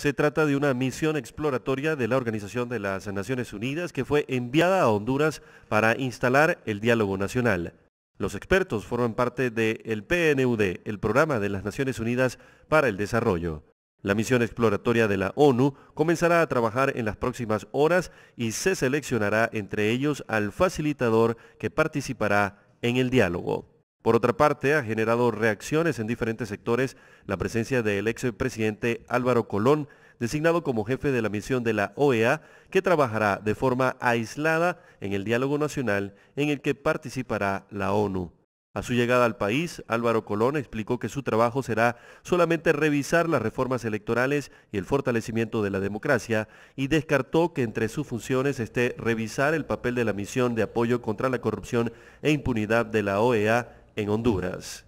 Se trata de una misión exploratoria de la Organización de las Naciones Unidas que fue enviada a Honduras para instalar el diálogo nacional. Los expertos forman parte del PNUD, el Programa de las Naciones Unidas para el Desarrollo. La misión exploratoria de la ONU comenzará a trabajar en las próximas horas y se seleccionará entre ellos al facilitador que participará en el diálogo. Por otra parte, ha generado reacciones en diferentes sectores la presencia del ex presidente Álvaro Colón, designado como jefe de la misión de la OEA, que trabajará de forma aislada en el diálogo nacional en el que participará la ONU. A su llegada al país, Álvaro Colón explicó que su trabajo será solamente revisar las reformas electorales y el fortalecimiento de la democracia y descartó que entre sus funciones esté revisar el papel de la misión de apoyo contra la corrupción e impunidad de la OEA em Honduras.